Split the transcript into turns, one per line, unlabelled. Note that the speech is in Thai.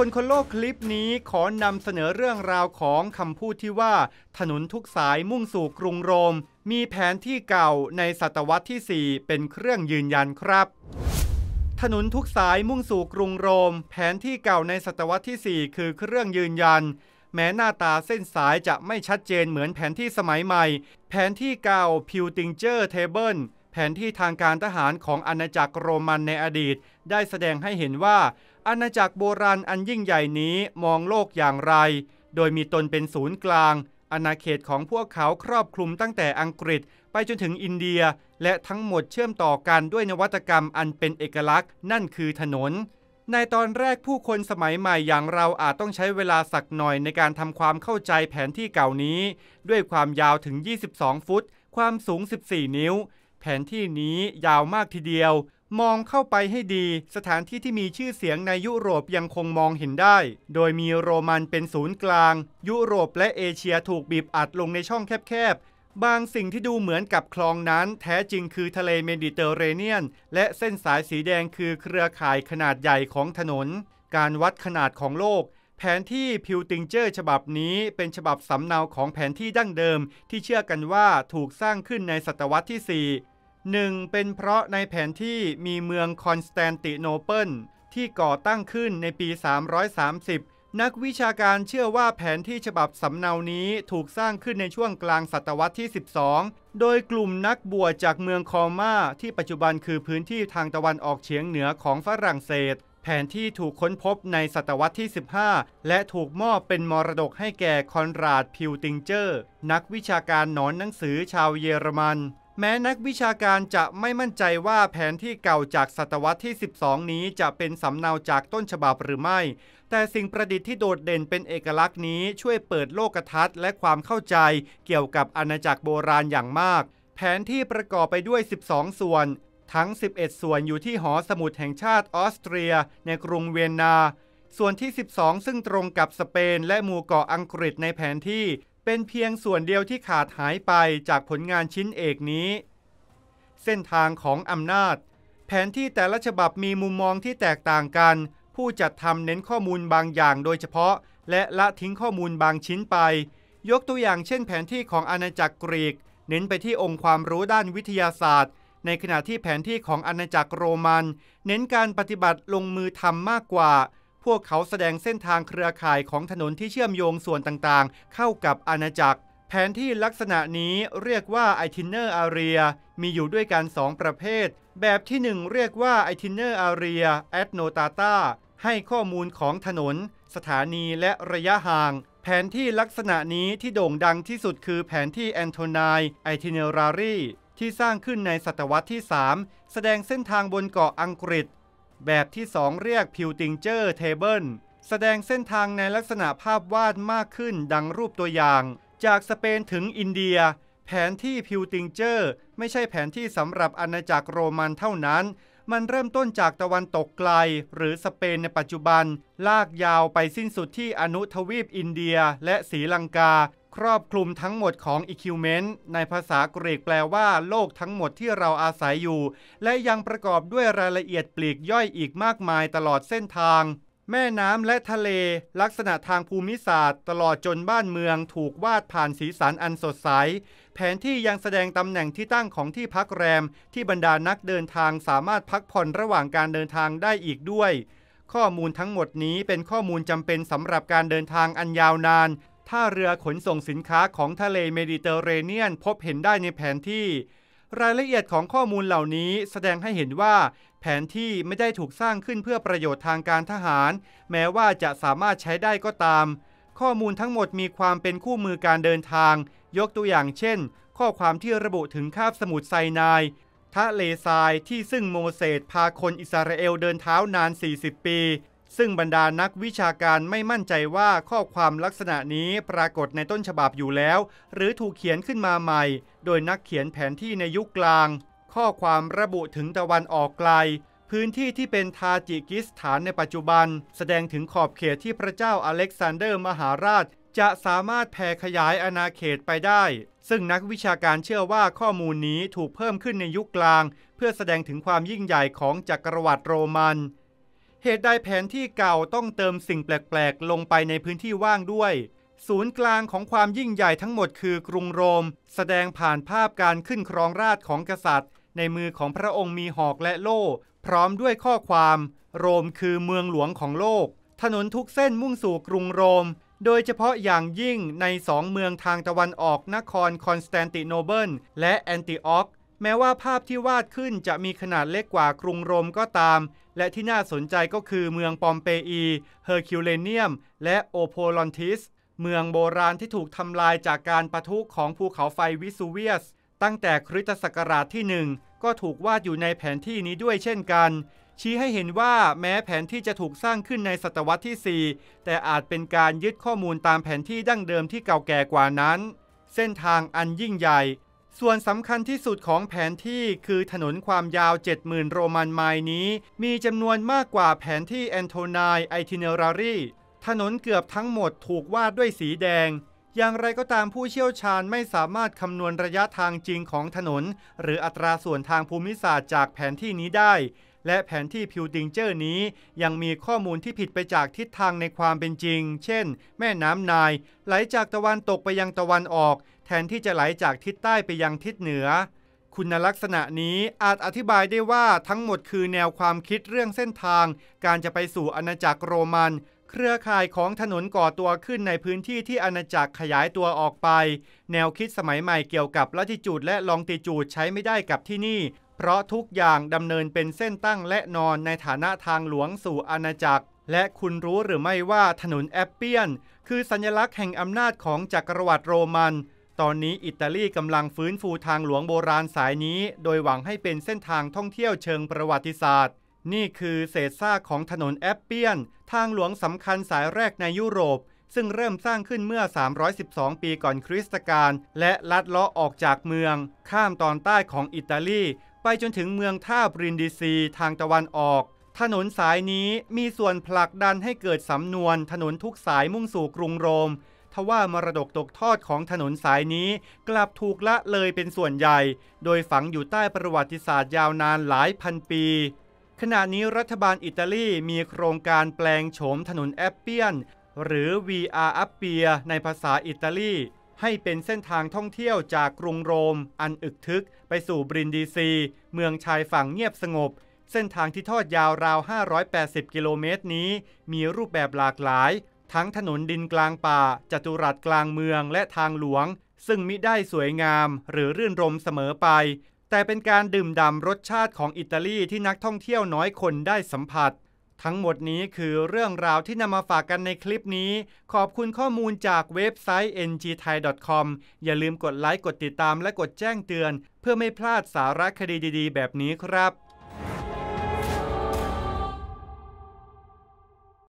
คนคนโลกคลิปนี้ขอนำเสนอเรื่องราวของคำพูดที่ว่า ถนนทุกสายมุ่งสู่กรุงโรม มีแผนที่เก่าในศตวรรษที่ 4 เป็นเครื่องยืนยันครับ ถนนทุกสายมุ่งสู่กรุงโรม แผนที่เก่าในศตวรรษที่ 4 คือเครื่องยืนยัน แม้หน้าตาเส้นสายจะไม่ชัดเจนเหมือนแผนที่สมัยใหม่ แผนที่เก่าพิวติงเจอร์เทเบิลแผนที่ทางการทหารของอาณาจักรโรมันในอดีตได้แสดงให้เห็นว่าอาณาจักรโบราณอันยิ่งใหญ่นี้มองโลกอย่างไร โดยมีตนเป็นศูนย์กลางอาณาเขตของพวกเขาครอบคลุมตั้งแต่อังกฤษไปจนถึงอินเดียและทั้งหมดเชื่อมต่อกันด้วยนวัตกรรมอันเป็นเอกลักษณ์นั่นคือถนนในตอนแรกผู้คนสมัยใหม่อย่างเราอาจต้องใช้เวลาสักหน่อยในการทำความเข้าใจแผนที่เก่านี้ด้วยความยาวถึง22ฟุตความสูง14นิ้วแผนที่นี้ยาวมากทีเดียว มองเข้าไปให้ดี สถานที่ที่มีชื่อเสียงในยุโรปยังคงมองเห็นได้ โดยมีโรมันเป็นศูนย์กลาง ยุโรปและเอเชียถูกบีบอัดลงในช่องแคบๆ บางสิ่งที่ดูเหมือนกับคลองนั้นแท้จริงคือทะเลเมดิเตอร์เรเนียน และเส้นสายสีแดงคือเครือข่ายขนาดใหญ่ของถนน การวัดขนาดของโลก แผนที่พิวติงเจอร์ฉบับนี้เป็นฉบับสำเนาของแผนที่ดั้งเดิมที่เชื่อกันว่าถูกสร้างขึ้นในศตวรรษที่ 4หนึ่งเป็นเพราะในแผนที่มีเมืองคอนสแตนติโนเปิลที่ก่อตั้งขึ้นในปี 330 นักวิชาการเชื่อว่าแผนที่ฉบับสำเนานี้ถูกสร้างขึ้นในช่วงกลางศตวรรษที่ 12 โดยกลุ่มนักบวชจากเมืองคอมาที่ปัจจุบันคือพื้นที่ทางตะวันออกเฉียงเหนือของฝรั่งเศส แผนที่ถูกค้นพบในศตวรรษที่ 15 และถูกมอบเป็นมรดกให้แก่คอนราด พิวติงเจอร์ นักวิชาการหนอนหนังสือชาวเยอรมันแม้นักวิชาการจะไม่มั่นใจว่าแผนที่เก่าจากศตวรรษที่ 12 นี้จะเป็นสำเนาจากต้นฉบับหรือไม่ แต่สิ่งประดิษฐ์ที่โดดเด่นเป็นเอกลักษณ์นี้ช่วยเปิดโลกทัศน์ และความเข้าใจเกี่ยวกับอาณาจักรโบราณอย่างมาก แผนที่ประกอบไปด้วย 12 ส่วน ทั้ง 11 ส่วนอยู่ที่หอสมุดแห่งชาติออสเตรียในกรุงเวียนนาส่วนที่ 12 ซึ่งตรงกับสเปนและหมู่เกาะอังกฤษในแผนที่เป็นเพียงส่วนเดียวที่ขาดหายไปจากผลงานชิ้นเอกนี้ เส้นทางของอำนาจ แผนที่แต่ละฉบับมีมุมมองที่แตกต่างกัน ผู้จัดทำเน้นข้อมูลบางอย่างโดยเฉพาะ และละทิ้งข้อมูลบางชิ้นไป ยกตัวอย่างเช่นแผนที่ของอาณาจักรกรีก เน้นไปที่องค์ความรู้ด้านวิทยาศาสตร์ ในขณะที่แผนที่ของอาณาจักรโรมัน เน้นการปฏิบัติลงมือทำมากกว่าพวกเขาแสดงเส้นทางเครือข่ายของถนนที่เชื่อมโยงส่วนต่างๆ เข้ากับอาณาจักรแผนที่ลักษณะนี้เรียกว่าไอทินเนอร์อารียมีอยู่ด้วยกัน2ประเภท แบบที่ 1เรียกว่าไอทินเนอร์อารีแอดโนตาตาให้ข้อมูลของถนน สถานีและระยะห่าง แผนที่ลักษณะนี้ที่โด่งดังที่สุดคือแผนที่แอนโทนายไอทินเนอรารีที่สร้างขึ้นในศตวรรษที่ 3 แสดงเส้นทางบนเกาะอังกฤษแบบที่ 2 เรียกพิวติงเจอร์เทเบิลแสดงเส้นทางในลักษณะภาพวาดมากขึ้นดังรูปตัวอย่าง จากสเปนถึงอินเดีย แผนที่พิวติงเจอร์ไม่ใช่แผนที่สำหรับอาณาจักรโรมันเท่านั้น มันเริ่มต้นจากตะวันตกไกลหรือสเปนในปัจจุบัน ลากยาวไปสิ้นสุดที่อนุทวีปอินเดียและศรีลังกาครอบคลุมทั้งหมดของ e q u m e n t ในภาษากรีกแปลว่า โลกทั้งหมดที่เราอาศัยอยู่ และยังประกอบด้วยรายละเอียดปลีกย่อยอีกมากมายตลอดเส้นทาง แม่น้ำและทะเล ลักษณะทางภูมิศาสตร์ ตลอดจนบ้านเมืองถูกวาดผ่านสีสันอันสดใส แผนที่ยังแสดงตำแหน่งที่ตั้งของที่พักแรม ที่บรรดานักเดินทางสามารถพักผ่อนระหว่างการเดินทางได้อีกด้วย ข้อมูลทั้งหมดนี้เป็นข้อมูลจำเป็นสำหรับการเดินทางอันยาวนานท่าเรือขนส่งสินค้าของทะเลเมดิเตอร์เรเนียนพบเห็นได้ในแผนที่ รายละเอียดของข้อมูลเหล่านี้แสดงให้เห็นว่า แผนที่ไม่ได้ถูกสร้างขึ้นเพื่อประโยชน์ทางการทหาร แม้ว่าจะสามารถใช้ได้ก็ตาม ข้อมูลทั้งหมดมีความเป็นคู่มือการเดินทาง ยกตัวอย่างเช่น ข้อความที่ระบุถึงคาบสมุทรไซนายทะเลทรายที่ซึ่งโมเสสพาคนอิสราเอลเดินเท้านาน 40 ปีซึ่งบรรดานักวิชาการไม่มั่นใจว่าข้อความลักษณะนี้ปรากฏในต้นฉบับอยู่แล้ว หรือถูกเขียนขึ้นมาใหม่ โดยนักเขียนแผนที่ในยุคกลาง ข้อความระบุถึงตะวันออกไกล พื้นที่ที่เป็นทาจิกิสถานในปัจจุบัน แสดงถึงขอบเขตที่พระเจ้าอเล็กซานเดอร์มหาราช จะสามารถแผ่ขยายอาณาเขตไปได้ ซึ่งนักวิชาการเชื่อว่าข้อมูลนี้ถูกเพิ่มขึ้นในยุคกลาง เพื่อแสดงถึงความยิ่งใหญ่ของจักรวรรดิโรมันเหตุใดแผนที่เก่าต้องเติมสิ่งแปลก ๆ ลงไปในพื้นที่ว่างด้วย ศูนย์กลางของความยิ่งใหญ่ทั้งหมดคือกรุงโรม แสดงผ่านภาพการขึ้นครองราชของกษัตริย์ ในมือของพระองค์มีหอกและโล่ พร้อมด้วยข้อความ โรมคือเมืองหลวงของโลก ถนนทุกเส้นมุ่งสู่กรุงโรม โดยเฉพาะอย่างยิ่งในสองเมืองทางตะวันออกนครคอนสแตนติโนเบิลและแอนติออกแม้ว่าภาพที่วาดขึ้นจะมีขนาดเล็กกว่ากรุงโรมก็ตาม และที่น่าสนใจก็คือเมืองปอมเปอี เฮอร์คิวเลเนียม และโอโพลอนทิส เมืองโบราณที่ถูกทำลายจากการประทุของภูเขาไฟวิสูเวียส ตั้งแต่คริสตศักราชที่หนึ่ง ก็ถูกวาดอยู่ในแผนที่นี้ด้วยเช่นกัน ชี้ให้เห็นว่าแม้แผนที่จะถูกสร้างขึ้นในศตวรรษที่ 4 แต่อาจเป็นการยึดข้อมูลตามแผนที่ดั้งเดิมที่เก่าแก่กว่านั้น เส้นทางอันยิ่งใหญ่ส่วนสำคัญที่สุดของแผนที่คือถนนความยาว 70,000 โรมันไมล์นี้ มีจำนวนมากกว่าแผนที่แอนโทนายไอทิเนอรารี ถนนเกือบทั้งหมดถูกวาดด้วยสีแดง อย่างไรก็ตามผู้เชี่ยวชาญไม่สามารถคำนวณระยะทางจริงของถนน หรืออัตราส่วนทางภูมิศาสตร์จากแผนที่นี้ได้และแผนที่พิวดิงเจอร์นี้ ยังมีข้อมูลที่ผิดไปจากทิศทางในความเป็นจริง เช่น แม่น้ำนายไหลจากตะวันตกไปยังตะวันออก แทนที่จะไหลจากทิศใต้ไปยังทิศเหนือ คุณลักษณะนี้อาจอธิบายได้ว่าทั้งหมดคือแนวความคิดเรื่องเส้นทาง การจะไปสู่อาณาจักรโรมัน เครือข่ายของถนนก่อตัวขึ้นในพื้นที่ที่อาณาจักรขยายตัวออกไป แนวคิดสมัยใหม่เกี่ยวกับละติจูดและลองติจูดใช้ไม่ได้กับที่นี่เพราะทุกอย่างดำเนินเป็นเส้นตั้งและนอนในฐานะทางหลวงสู่อาณาจักร และคุณรู้หรือไม่ว่าถนนแอปเปียน คือสัญลักษณ์แห่งอำนาจของจักรวรรดิโรมัน ตอนนี้อิตาลีกำลังฟื้นฟูทางหลวงโบราณสายนี้ โดยหวังให้เป็นเส้นทางท่องเที่ยวเชิงประวัติศาสตร์ นี่คือเศษซากของถนนแอปเปียน ทางหลวงสำคัญสายแรกในยุโรป ซึ่งเริ่มสร้างขึ้นเมื่อ 312 ปีก่อนคริสตกาลและลัดเลาะออกจากเมือง ข้ามตอนใต้ของอิตาลีไปจนถึงเมืองท่าบรินดีซีทางตะวันออก ถนนสายนี้มีส่วนผลักดันให้เกิดสำนวนถนนทุกสายมุ่งสู่กรุงโรม ทว่ามรดกตกทอดของถนนสายนี้กลับถูกละเลยเป็นส่วนใหญ่ โดยฝังอยู่ใต้ประวัติศาสตร์ยาวนานหลายพันปี ขณะนี้รัฐบาลอิตาลีมีโครงการแปลงโฉมถนนแอปเปียน หรือ v r อัปเปียในภาษาอิตาลีให้เป็นเส้นทางท่องเที่ยวจากกรุงโรมอันอึกทึกไปสู่บรินดีซี เมืองชายฝั่งเงียบสงบ เส้นทางที่ทอดยาวราว 580 กิโลเมตรนี้มีรูปแบบหลากหลาย ทั้งถนนดินกลางป่า จัตุรัสกลางเมืองและทางหลวงซึ่งมิได้สวยงามหรือรื่นรมเสมอไป แต่เป็นการดื่มด่ำรสชาติของอิตาลีที่นักท่องเที่ยวน้อยคนได้สัมผัสทั้งหมดนี้คือเรื่องราวที่นำมาฝากกันในคลิปนี้ ขอบคุณข้อมูลจากเว็บไซต์ ngthai.com อย่าลืมกดไลค์ กดติดตาม และกดแจ้งเตือน เพื่อไม่พลาดสาระคดีดีๆ แบบนี้ครับ